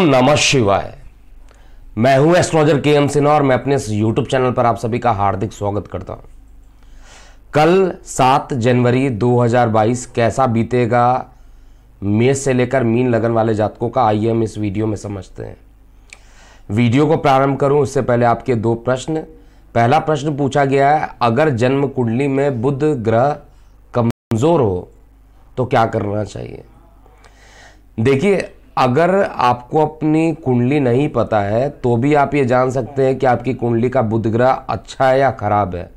ओम नमः शिवाय मैं हूं एस्ट्रोलॉजर के एम सिन्हा और मैं अपने इस यूट्यूब चैनल पर आप सभी का हार्दिक स्वागत करता हूं कल सात जनवरी 2022 कैसा बीतेगा मेष से लेकर मीन लगन वाले जातकों का आइए हम इस वीडियो में समझते हैं वीडियो को प्रारंभ करूं उससे पहले आपके दो प्रश्न पहला प्रश्न पूछा गया है अगर जन्म कुंडली में बुध ग्रह कमज़ोर हो तो क्या करना चाहिए देखिए अगर आपको अपनी कुंडली नहीं पता है तो भी आप ये जान सकते हैं कि आपकी कुंडली का बुध ग्रह अच्छा है या खराब है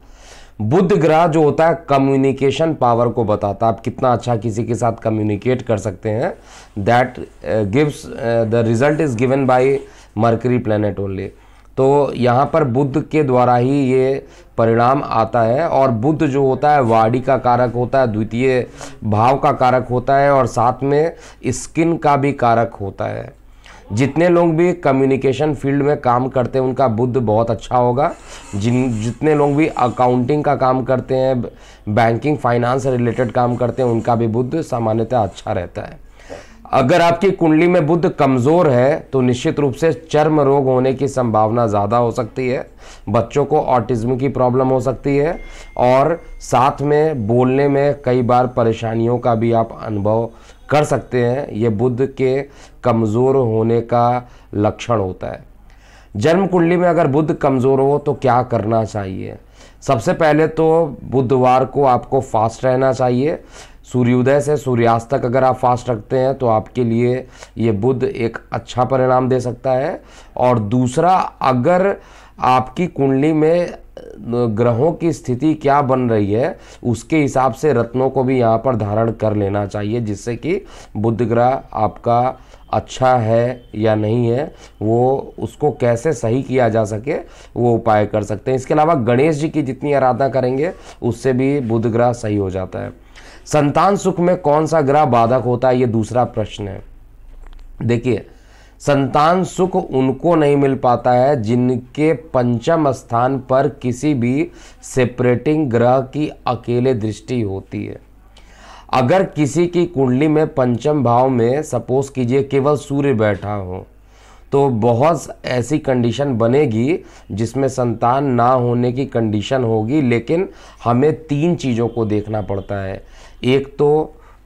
बुध ग्रह जो होता है कम्युनिकेशन पावर को बताता है आप कितना अच्छा किसी के साथ कम्युनिकेट कर सकते हैं that gives the result is given by Mercury planet only तो यहाँ पर बुद्ध के द्वारा ही ये परिणाम आता है और बुद्ध जो होता है वाड़ी का कारक होता है द्वितीय भाव का कारक होता है और साथ में स्किन का भी कारक होता है जितने लोग भी कम्युनिकेशन फील्ड में काम करते हैं उनका बुद्ध बहुत अच्छा होगा जिन जितने लोग भी अकाउंटिंग का काम करते हैं बैंकिंग फाइनेंस रिलेटेड काम करते हैं उनका भी बुद्ध सामान्यतः अच्छा रहता है अगर आपकी कुंडली में बुद्ध कमज़ोर है तो निश्चित रूप से चर्म रोग होने की संभावना ज़्यादा हो सकती है बच्चों को ऑटिज्म की प्रॉब्लम हो सकती है और साथ में बोलने में कई बार परेशानियों का भी आप अनुभव कर सकते हैं ये बुद्ध के कमज़ोर होने का लक्षण होता है जन्म कुंडली में अगर बुद्ध कमज़ोर हो तो क्या करना चाहिए सबसे पहले तो बुधवार को आपको फास्ट रहना चाहिए सूर्योदय से सूर्यास्त तक अगर आप फास्ट रखते हैं तो आपके लिए ये बुध एक अच्छा परिणाम दे सकता है और दूसरा अगर आपकी कुंडली में ग्रहों की स्थिति क्या बन रही है उसके हिसाब से रत्नों को भी यहाँ पर धारण कर लेना चाहिए जिससे कि बुध ग्रह आपका अच्छा है या नहीं है वो उसको कैसे सही किया जा सके वो उपाय कर सकते हैं इसके अलावा गणेश जी की जितनी आराधना करेंगे उससे भी बुध ग्रह सही हो जाता है संतान सुख में कौन सा ग्रह बाधक होता है ये दूसरा प्रश्न है देखिए संतान सुख उनको नहीं मिल पाता है जिनके पंचम स्थान पर किसी भी सेपरेटिंग ग्रह की अकेले दृष्टि होती है अगर किसी की कुंडली में पंचम भाव में सपोज कीजिए केवल सूर्य बैठा हो तो बहुत ऐसी कंडीशन बनेगी जिसमें संतान ना होने की कंडीशन होगी लेकिन हमें तीन चीज़ों को देखना पड़ता है एक तो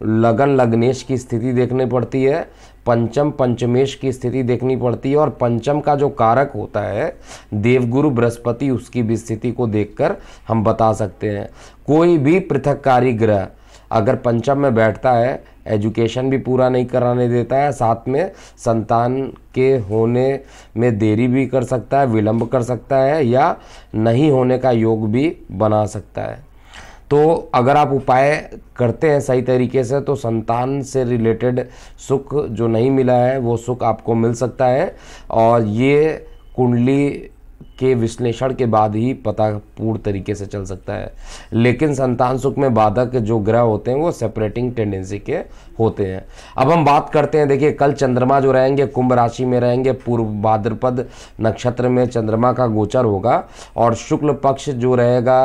लगन लग्नेश की स्थिति देखनी पड़ती है पंचम पंचमेश की स्थिति देखनी पड़ती है और पंचम का जो कारक होता है देवगुरु बृहस्पति उसकी भी स्थिति को देखकर हम बता सकते हैं कोई भी पृथककारी ग्रह अगर पंचम में बैठता है एजुकेशन भी पूरा नहीं कराने देता है साथ में संतान के होने में देरी भी कर सकता है विलंब कर सकता है या नहीं होने का योग भी बना सकता है तो अगर आप उपाय करते हैं सही तरीके से तो संतान से रिलेटेड सुख जो नहीं मिला है वो सुख आपको मिल सकता है और ये कुंडली के विश्लेषण के बाद ही पता पूर्ण तरीके से चल सकता है लेकिन संतान सुख में बाधक जो ग्रह होते हैं वो सेपरेटिंग टेंडेंसी के होते हैं अब हम बात करते हैं देखिए कल चंद्रमा जो रहेंगे कुंभ राशि में रहेंगे पूर्व भाद्रपद नक्षत्र में चंद्रमा का गोचर होगा और शुक्ल पक्ष जो रहेगा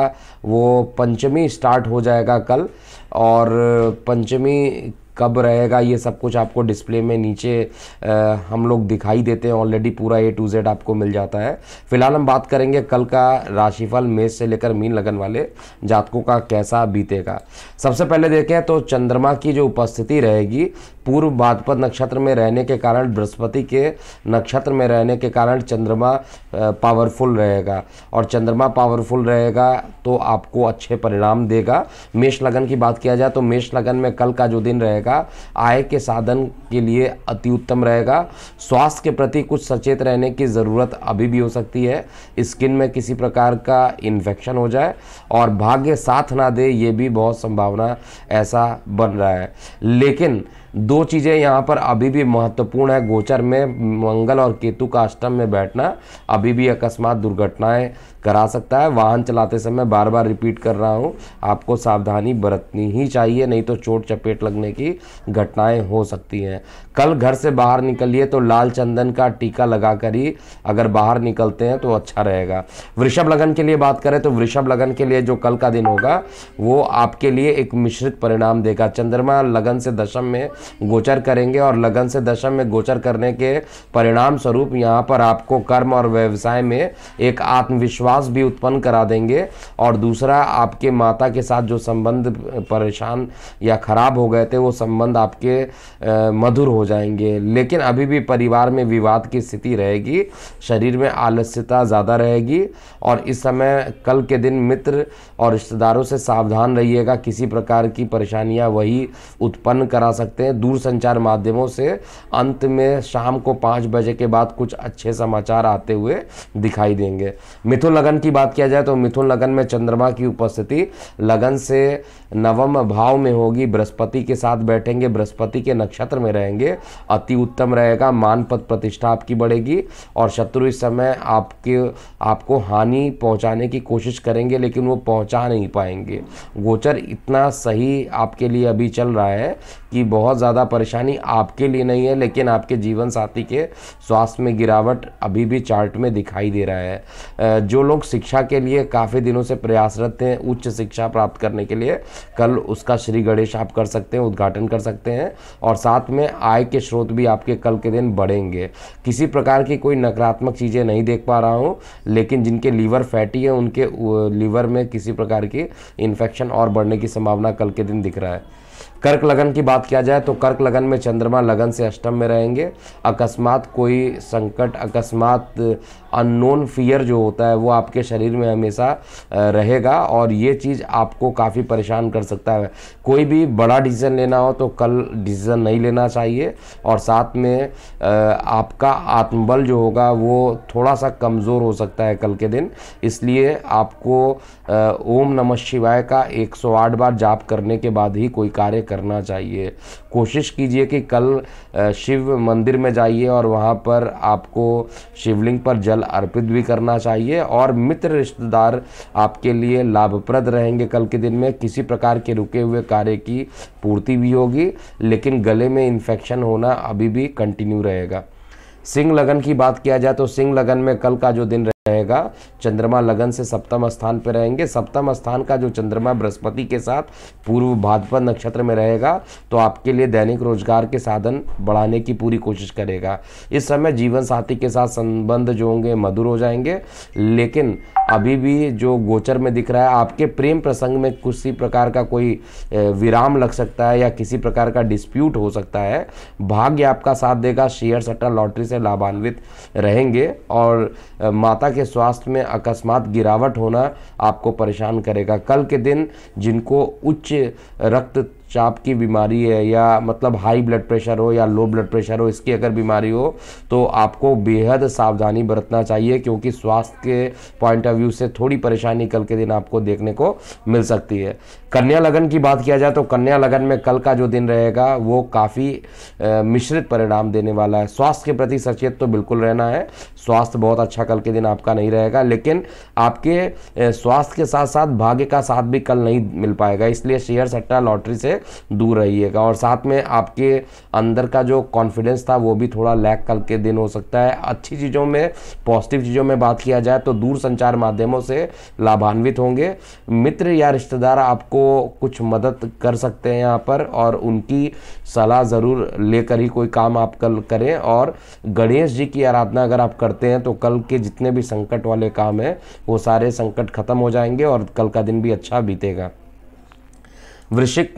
वो पंचमी स्टार्ट हो जाएगा कल और पंचमी कब रहेगा ये सब कुछ आपको डिस्प्ले में नीचे आ, हम लोग दिखाई देते हैं ऑलरेडी पूरा ए टू जेड आपको मिल जाता है फिलहाल हम बात करेंगे कल का राशिफल मेष से लेकर मीन लगन वाले जातकों का कैसा बीतेगा सबसे पहले देखें तो चंद्रमा की जो उपस्थिति रहेगी पूर्व बाधपत नक्षत्र में रहने के कारण बृहस्पति के नक्षत्र में रहने के कारण चंद्रमा पावरफुल रहेगा और चंद्रमा पावरफुल रहेगा तो आपको अच्छे परिणाम देगा मेष लगन की बात किया जाए तो मेष लगन में कल का जो दिन रहेगा रहेगा आय के साधन के लिए अति उत्तम रहेगा स्वास्थ्य के प्रति कुछ सचेत रहने की ज़रूरत अभी भी हो सकती है स्किन में किसी प्रकार का इन्फेक्शन हो जाए और भाग्य साथ ना दे ये भी बहुत संभावना ऐसा बन रहा है लेकिन दो चीज़ें यहाँ पर अभी भी महत्वपूर्ण है गोचर में मंगल और केतु का अष्टम में बैठना अभी भी अकस्मात दुर्घटनाएं करा सकता है वाहन चलाते समय बार बार रिपीट कर रहा हूँ आपको सावधानी बरतनी ही चाहिए नहीं तो चोट चपेट लगने की घटनाएं हो सकती हैं कल घर से बाहर निकलिए तो लाल चंदन का टीका लगा कर ही अगर बाहर निकलते हैं तो अच्छा रहेगा वृषभ लगन के लिए बात करें तो वृषभ लगन के लिए जो कल का दिन होगा वो आपके लिए एक मिश्रित परिणाम देगा चंद्रमा लगन से दशम में गोचर करेंगे और लगन से दशम में गोचर करने के परिणाम स्वरूप यहाँ पर आपको कर्म और व्यवसाय में एक आत्मविश्वास भी उत्पन्न करा देंगे और दूसरा आपके माता के साथ जो संबंध परेशान या खराब हो गए थे वो संबंध आपके मधुर हो जाएंगे लेकिन अभी भी परिवार में विवाद की स्थिति रहेगी शरीर में आलस्यता ज़्यादा रहेगी और इस समय कल के दिन मित्र और रिश्तेदारों से सावधान रहिएगा किसी प्रकार की परेशानियाँ वही उत्पन्न करा सकते हैं दूर संचार माध्यमों से अंत में शाम को पाँच बजे के बाद कुछ अच्छे समाचार आते हुए दिखाई देंगे मिथुन लगन की बात किया जाए तो मिथुन लगन में चंद्रमा की उपस्थिति लगन से नवम भाव में होगी बृहस्पति के साथ बैठेंगे बृहस्पति के नक्षत्र में रहेंगे अति उत्तम रहेगा मान पद प्रतिष्ठा आपकी बढ़ेगी और शत्रु इस समय आपके आपको हानि पहुंचाने की कोशिश करेंगे लेकिन वो पहुंचा नहीं पाएंगे गोचर इतना सही आपके लिए अभी चल रहा है कि बहुत ज़्यादा परेशानी आपके लिए नहीं है लेकिन आपके जीवन साथी के स्वास्थ्य में गिरावट अभी भी चार्ट में दिखाई दे रहा है जो लोग शिक्षा के लिए काफ़ी दिनों से प्रयासरत हैं उच्च शिक्षा प्राप्त करने के लिए कल उसका श्री गणेश आप कर सकते हैं उद्घाटन कर सकते हैं और साथ में आय के स्रोत भी आपके कल के दिन बढ़ेंगे किसी प्रकार की कोई नकारात्मक चीज़ें नहीं देख पा रहा हूँ लेकिन जिनके लीवर फैटी है उनके लीवर में किसी प्रकार की इन्फेक्शन और बढ़ने की संभावना कल के दिन दिख रहा है कर्क लगन की बात किया जाए तो कर्क लगन में चंद्रमा लगन से अष्टम में रहेंगे अकस्मात कोई संकट अकस्मात अननोन फियर जो होता है वो आपके शरीर में हमेशा रहेगा और ये चीज़ आपको काफ़ी परेशान कर सकता है कोई भी बड़ा डिसीजन लेना हो तो कल डिसीज़न नहीं लेना चाहिए और साथ में आपका आत्मबल जो होगा वो थोड़ा सा कमज़ोर हो सकता है कल के दिन इसलिए आपको ओम नमः शिवाय का 108 बार जाप करने के बाद ही कोई कार्य कर करना चाहिए कोशिश कीजिए कि कल शिव मंदिर में जाइए और वहाँ पर आपको शिवलिंग पर जल अर्पित भी करना चाहिए और मित्र रिश्तेदार आपके लिए लाभप्रद रहेंगे कल के दिन में किसी प्रकार के रुके हुए कार्य की पूर्ति भी होगी लेकिन गले में इन्फेक्शन होना अभी भी कंटिन्यू रहेगा सिंह लगन की बात किया जाए तो सिंह लगन में कल का जो दिन रहेगा चंद्रमा लगन से सप्तम स्थान पर रहेंगे सप्तम स्थान का जो चंद्रमा बृहस्पति के साथ पूर्व भाद्रपद नक्षत्र में रहेगा तो आपके लिए दैनिक रोजगार के साधन बढ़ाने की पूरी कोशिश करेगा इस समय जीवन साथी के साथ संबंध जो होंगे मधुर हो जाएंगे लेकिन अभी भी जो गोचर में दिख रहा है आपके प्रेम प्रसंग में किसी प्रकार का कोई विराम लग सकता है या किसी प्रकार का डिस्प्यूट हो सकता है भाग्य आपका साथ देगा शेयर सट्टा लॉटरी से लाभान्वित रहेंगे और माता के स्वास्थ्य में अकस्मात गिरावट होना आपको परेशान करेगा कल के दिन जिनको उच्च रक्त चाप की बीमारी है या मतलब हाई ब्लड प्रेशर हो या लो ब्लड प्रेशर हो इसकी अगर बीमारी हो तो आपको बेहद सावधानी बरतना चाहिए क्योंकि स्वास्थ्य के पॉइंट ऑफ व्यू से थोड़ी परेशानी कल के दिन आपको देखने को मिल सकती है कन्या लगन की बात किया जाए तो कन्या लगन में कल का जो दिन रहेगा वो काफ़ी मिश्रित परिणाम देने वाला है स्वास्थ्य के प्रति सचेत तो बिल्कुल रहना है स्वास्थ्य बहुत अच्छा कल के दिन आपका नहीं रहेगा लेकिन आपके स्वास्थ्य के साथ साथ भाग्य का साथ भी कल नहीं मिल पाएगा इसलिए शेयर सट्टा लॉटरी से दूर रहिएगा और साथ में आपके अंदर का जो कॉन्फिडेंस था वो भी थोड़ा लैक कल के दिन हो सकता है अच्छी चीज़ों में पॉजिटिव चीज़ों में बात किया जाए तो दूर संचार माध्यमों से लाभान्वित होंगे मित्र या रिश्तेदार आपको कुछ मदद कर सकते हैं यहाँ पर और उनकी सलाह ज़रूर लेकर ही कोई काम आप कल करें और गणेश जी की आराधना अगर आप करते हैं तो कल के जितने भी संकट वाले काम हैं वो सारे संकट खत्म हो जाएंगे और कल का दिन भी अच्छा बीतेगा वृश्चिक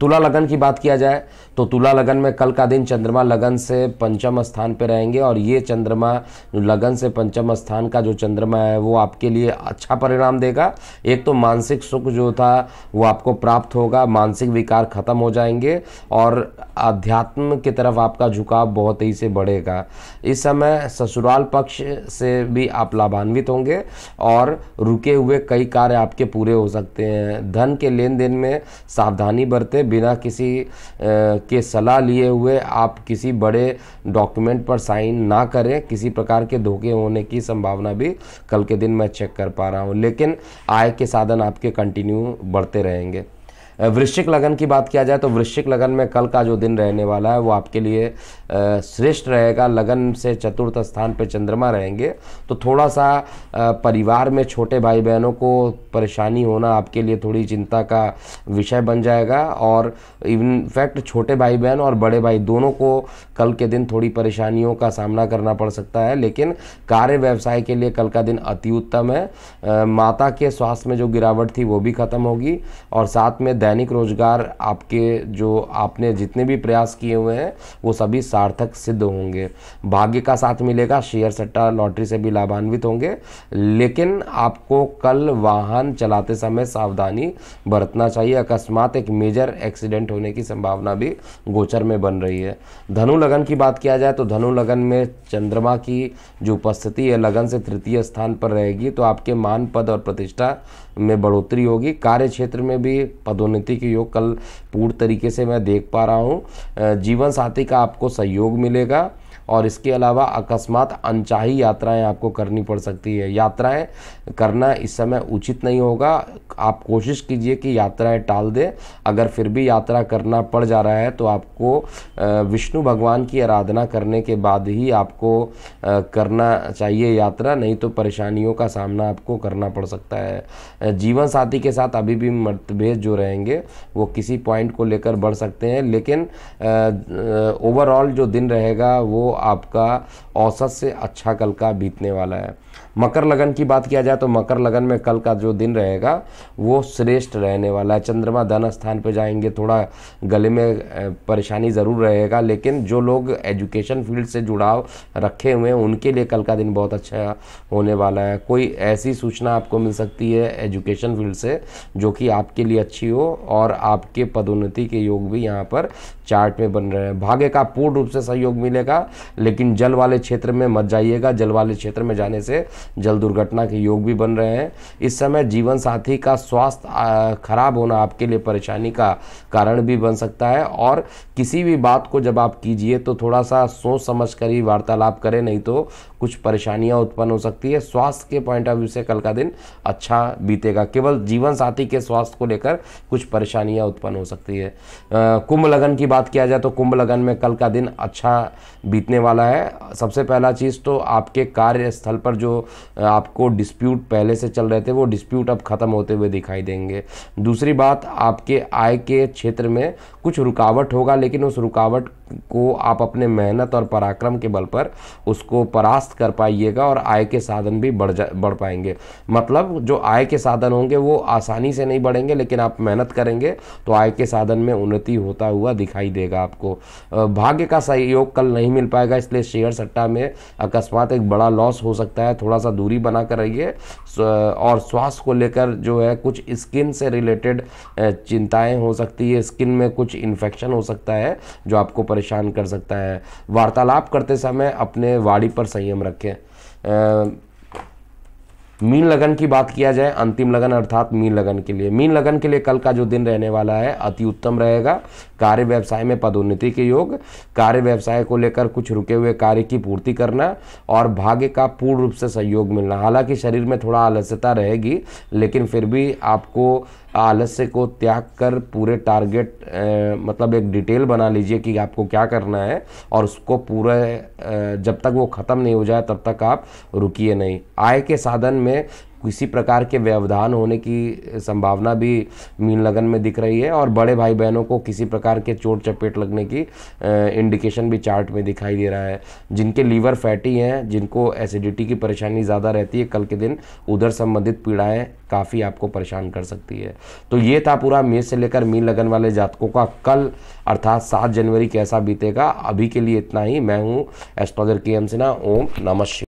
तुला लगन की बात किया जाए तो तुला लगन में कल का दिन चंद्रमा लगन से पंचम स्थान पर रहेंगे और ये चंद्रमा लगन से पंचम स्थान का जो चंद्रमा है वो आपके लिए अच्छा परिणाम देगा एक तो मानसिक सुख जो था वो आपको प्राप्त होगा मानसिक विकार खत्म हो जाएंगे और आध्यात्म की तरफ आपका झुकाव बहुत ही से बढ़ेगा इस समय ससुराल पक्ष से भी आप लाभान्वित होंगे और रुके हुए कई कार्य आपके पूरे हो सकते हैं धन के लेन देन में सावधानी बरते बिना किसी आ, के सलाह लिए हुए आप किसी बड़े डॉक्यूमेंट पर साइन ना करें किसी प्रकार के धोखे होने की संभावना भी कल के दिन मैं चेक कर पा रहा हूँ लेकिन आय के साधन आपके कंटिन्यू बढ़ते रहेंगे वृश्चिक लगन की बात किया जाए तो वृश्चिक लगन में कल का जो दिन रहने वाला है वो आपके लिए श्रेष्ठ रहेगा लगन से चतुर्थ स्थान पर चंद्रमा रहेंगे तो थोड़ा सा परिवार में छोटे भाई बहनों को परेशानी होना आपके लिए थोड़ी चिंता का विषय बन जाएगा और इनफैक्ट छोटे भाई बहन और बड़े भाई दोनों को कल के दिन थोड़ी परेशानियों का सामना करना पड़ सकता है लेकिन कार्य व्यवसाय के लिए कल का दिन अति उत्तम है माता के स्वास्थ्य में जो गिरावट थी वो भी खत्म होगी और साथ में दैनिक रोजगार आपके जो आपने जितने भी प्रयास किए हुए हैं वो सभी सार्थक सिद्ध होंगे भाग्य का साथ मिलेगा शेयर सट्टा लॉटरी से भी लाभान्वित होंगे लेकिन आपको कल वाहन चलाते समय सावधानी बरतना चाहिए अकस्मात एक मेजर एक्सीडेंट होने की संभावना भी गोचर में बन रही है धनु लगन की बात किया जाए तो धनु लगन में चंद्रमा की जो उपस्थिति है लगन से तृतीय स्थान पर रहेगी तो आपके मान पद और प्रतिष्ठा में बढ़ोतरी होगी कार्य क्षेत्र में भी पदोन्नति उन्नति के योग कल पूर्ण तरीके से मैं देख पा रहा हूँ जीवन साथी का आपको सहयोग मिलेगा और इसके अलावा अकस्मात अनचाही यात्राएं आपको करनी पड़ सकती है यात्राएं करना इस समय उचित नहीं होगा आप कोशिश कीजिए कि यात्राएं टाल दें अगर फिर भी यात्रा करना पड़ जा रहा है तो आपको विष्णु भगवान की आराधना करने के बाद ही आपको करना चाहिए यात्रा नहीं तो परेशानियों का सामना आपको करना पड़ सकता है जीवन साथी के साथ अभी भी मतभेद जो रहेंगे वो किसी पॉइंट को लेकर बढ़ सकते हैं लेकिन ओवरऑल जो दिन रहेगा वो आपका औसत से अच्छा कल का बीतने वाला है मकर लगन की बात किया जाए तो मकर लगन में कल का जो दिन रहेगा वो श्रेष्ठ रहने वाला है चंद्रमा धन स्थान पर जाएंगे थोड़ा गले में परेशानी ज़रूर रहेगा लेकिन जो लोग एजुकेशन फील्ड से जुड़ाव रखे हुए हैं उनके लिए कल का दिन बहुत अच्छा होने वाला है कोई ऐसी सूचना आपको मिल सकती है एजुकेशन फील्ड से जो कि आपके लिए अच्छी हो और आपके पदोन्नति के योग भी यहाँ पर चार्ट में बन रहे हैं भाग्य का पूर्ण रूप से सहयोग मिलेगा लेकिन जल वाले क्षेत्र में मत जाइएगा जल वाले क्षेत्र में जाने से जल दुर्घटना के योग भी बन रहे हैं इस समय जीवन साथी का स्वास्थ्य खराब होना आपके लिए परेशानी का कारण भी बन सकता है और किसी भी बात को जब आप कीजिए तो थोड़ा सा सोच समझ कर ही वार्तालाप करें नहीं तो कुछ परेशानियां उत्पन्न हो सकती है स्वास्थ्य के पॉइंट ऑफ व्यू से कल का दिन अच्छा बीतेगा केवल जीवन साथी के स्वास्थ्य को लेकर कुछ परेशानियां उत्पन्न हो सकती है कुंभ लगन की बात किया जाए तो कुंभ लगन में कल का दिन अच्छा बीतने वाला है सबसे पहला चीज़ तो आपके कार्यस्थल पर जो आपको डिस्प्यूट पहले से चल रहे थे वो डिस्प्यूट अब ख़त्म होते हुए दिखाई देंगे दूसरी बात आपके आय के क्षेत्र में कुछ रुकावट होगा लेकिन उस रुकावट को आप अपने मेहनत और पराक्रम के बल पर उसको परास्त कर पाइएगा और आय के साधन भी बढ़ जा बढ़ पाएंगे मतलब जो आय के साधन होंगे वो आसानी से नहीं बढ़ेंगे लेकिन आप मेहनत करेंगे तो आय के साधन में उन्नति होता हुआ दिखाई देगा आपको भाग्य का सहयोग कल नहीं मिल पाएगा इसलिए शेयर सट्टा में अकस्मात एक बड़ा लॉस हो सकता है थोड़ा सा दूरी बना कर रहिए और स्वास्थ्य को लेकर जो है कुछ स्किन से रिलेटेड चिंताएं हो सकती है स्किन में कुछ इन्फेक्शन हो सकता है जो आपको परेशान परेशान कर सकता है वार्तालाप करते समय अपने वाणी पर संयम रखें मीन लगन की बात किया जाए अंतिम लगन अर्थात मीन लगन के लिए मीन लगन के लिए कल का जो दिन रहने वाला है अति उत्तम रहेगा कार्य व्यवसाय में पदोन्नति के योग कार्य व्यवसाय को लेकर कुछ रुके हुए कार्य की पूर्ति करना और भाग्य का पूर्ण रूप से सहयोग मिलना हालांकि शरीर में थोड़ा आलस्यता रहेगी लेकिन फिर भी आपको आलस्य को त्याग कर पूरे टारगेट मतलब एक डिटेल बना लीजिए कि आपको क्या करना है और उसको पूरे जब तक वो ख़त्म नहीं हो जाए तब तक आप रुकिए नहीं आय के साधन में किसी प्रकार के व्यवधान होने की संभावना भी मीन लगन में दिख रही है और बड़े भाई बहनों को किसी प्रकार के चोट चपेट लगने की इंडिकेशन भी चार्ट में दिखाई दे रहा है जिनके लीवर फैटी हैं जिनको एसिडिटी की परेशानी ज़्यादा रहती है कल के दिन उधर संबंधित पीड़ाएँ काफ़ी आपको परेशान कर सकती है तो ये था पूरा मेष से लेकर मीन लगन वाले जातकों का कल अर्थात सात जनवरी कैसा बीतेगा अभी के लिए इतना ही मैं हूँ एस्ट्रोलर के एम सिन्हा ओम नमः